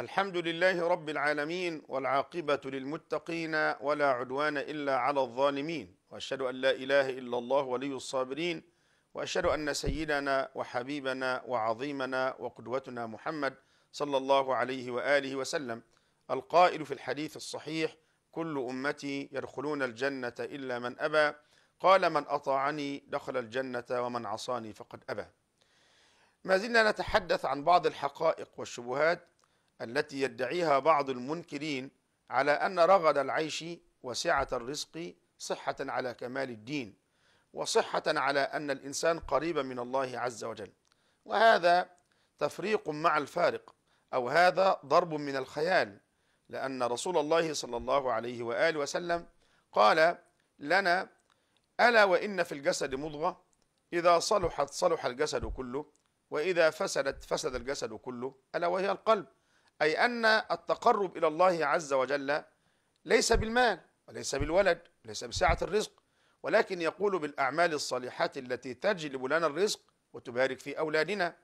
الحمد لله رب العالمين والعاقبة للمتقين ولا عدوان إلا على الظالمين وأشهد أن لا إله إلا الله ولي الصابرين وأشهد أن سيدنا وحبيبنا وعظيمنا وقدوتنا محمد صلى الله عليه وآله وسلم القائل في الحديث الصحيح كل أمتي يدخلون الجنة إلا من أبى قال من أطاعني دخل الجنة ومن عصاني فقد أبى ما زلنا نتحدث عن بعض الحقائق والشبهات التي يدعيها بعض المنكرين على أن رغد العيش وسعة الرزق صحة على كمال الدين وصحة على أن الإنسان قريب من الله عز وجل وهذا تفريق مع الفارق أو هذا ضرب من الخيال لأن رسول الله صلى الله عليه وآله وسلم قال لنا ألا وإن في الجسد مضغة إذا صلحت صلح الجسد كله وإذا فسدت فسد الجسد كله ألا وهي القلب أي أن التقرب إلى الله عز وجل ليس بالمال وليس بالولد وليس بسعة الرزق ولكن يقول بالأعمال الصالحات التي تجلب لنا الرزق وتبارك في أولادنا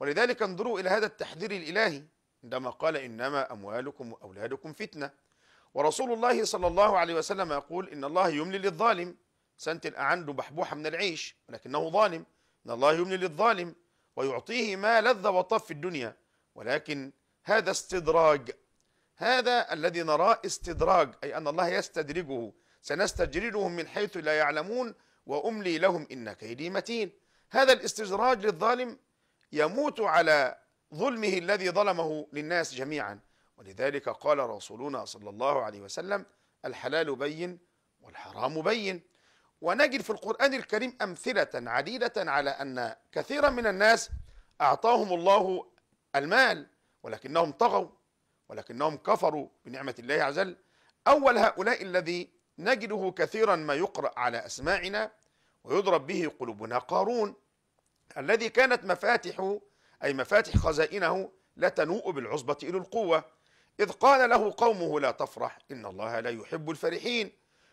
ولذلك انظروا إلى هذا التحذير الإلهي عندما قال إنما أموالكم وأولادكم فتنة ورسول الله صلى الله عليه وسلم يقول إن الله يملي للظالم سنت عنده بحبوحة من العيش ولكنه ظالم إن الله يملي للظالم ويعطيه ما لذ وطف في الدنيا ولكن هذا استدراج هذا الذي نراه استدراج أي أن الله يستدرجه سنستجردهم من حيث لا يعلمون وأملي لهم إن كيدي متين هذا الاستدراج للظالم يموت على ظلمه الذي ظلمه للناس جميعا ولذلك قال رسولنا صلى الله عليه وسلم الحلال بين والحرام بين ونجد في القرآن الكريم أمثلة عديدة على أن كثيرا من الناس أعطاهم الله المال ولكنهم طغوا ولكنهم كفروا بنعمة الله عز وجل أول هؤلاء الذي نجده كثيرا ما يقرأ على أسماعنا ويضرب به قلوبنا قارون الذي كانت مفاتحه أي مفاتح خزائنه لا تنوء بالعصبة إلى القوة إذ قال له قومه لا تفرح إن الله لا يحب الفرحين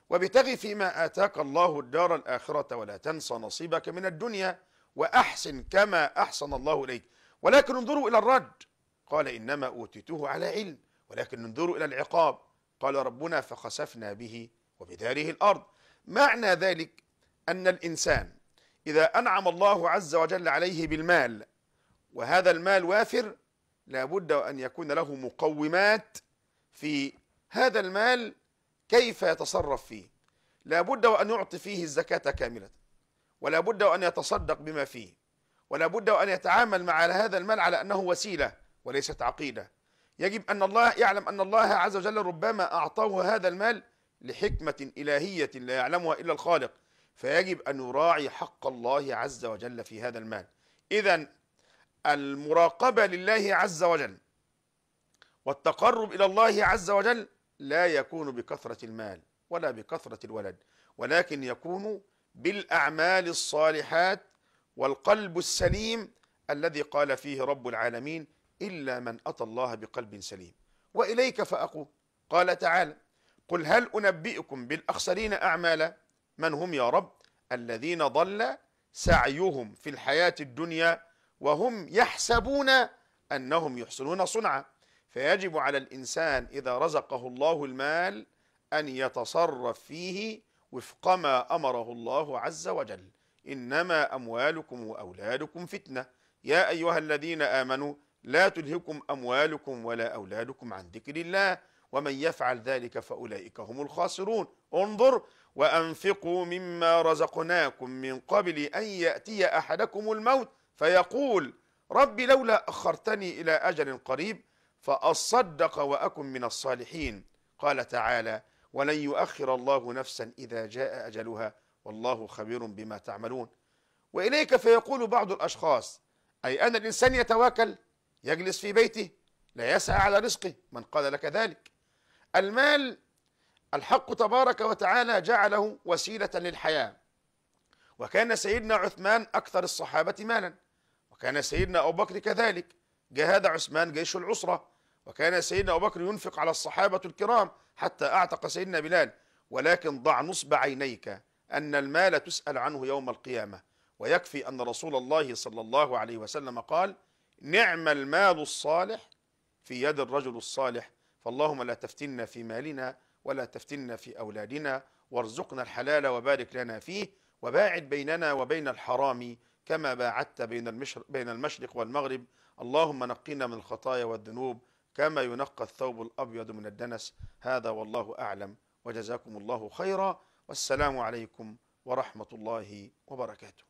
وابتغ فيما آتاك الله الدار الآخرة ولا تنس نصيبك من الدنيا وأحسن كما أحسن الله إليك ولكن انظروا إلى الرد قال إنما أوتيته على علم ولكن انظروا إلى العقاب قال ربنا فخسفنا به وبداره الأرض معنى ذلك أن الإنسان إذا أنعم الله عز وجل عليه بالمال وهذا المال وافر لابد أن يكون له مقومات في هذا المال كيف يتصرف فيه لابد وأن يعطي فيه الزكاة كاملة ولا بد وأن يتصدق بما فيه ولا بد وأن يتعامل مع هذا المال على أنه وسيلة وليست عقيدة يجب أن الله يعلم أن الله عز وجل ربما أعطاه هذا المال لحكمة إلهية لا يعلمها إلا الخالق فيجب أن يراعي حق الله عز وجل في هذا المال إذا المراقبة لله عز وجل والتقرب إلى الله عز وجل لا يكون بكثرة المال ولا بكثرة الولد ولكن يكون بالأعمال الصالحات والقلب السليم الذي قال فيه رب العالمين إلا من أتى الله بقلب سليم وإليك فأقول قال تعالى قل هل أنبئكم بالأخسرين أعمالا من هم يا رب الذين ضل سعيهم في الحياة الدنيا وهم يحسبون أنهم يحسنون صنعا فيجب على الإنسان إذا رزقه الله المال أن يتصرف فيه وفق ما أمره الله عز وجل إنما أموالكم وأولادكم فتنة يا أيها الذين آمنوا لا تلهكم أموالكم ولا أولادكم عن ذكر الله ومن يفعل ذلك فأولئك هم الخاسرون انظر وأنفقوا مما رزقناكم من قبل أن يأتي أحدكم الموت فيقول رب لولا أخرتني إلى أجل قريب فأصدق وأكن من الصالحين قال تعالى ولن يؤخر الله نفسا إذا جاء أجلها والله خبير بما تعملون وإليك فيقول بعض الأشخاص أي أن الإنسان يتواكل يجلس في بيته لا يسعى على رزقه من قال لك ذلك المال الحق تبارك وتعالى جعله وسيلة للحياة وكان سيدنا عثمان أكثر الصحابة مالا وكان سيدنا أبو بكر كذلك جهاد عثمان جيش العسرة وكان سيدنا أبو بكر ينفق على الصحابة الكرام حتى أعتق سيدنا بلال ولكن ضع نصب عينيك أن المال تسأل عنه يوم القيامة ويكفي أن رسول الله صلى الله عليه وسلم قال نعم المال الصالح في يد الرجل الصالح فاللهم لا تفتنا في مالنا ولا تفتنا في أولادنا وارزقنا الحلال وبارك لنا فيه وباعد بيننا وبين الحرام كما باعدت بين المشرق, بين المشرق والمغرب اللهم نقينا من الخطايا والذنوب كما ينقى الثوب الأبيض من الدنس هذا والله أعلم وجزاكم الله خيرا والسلام عليكم ورحمة الله وبركاته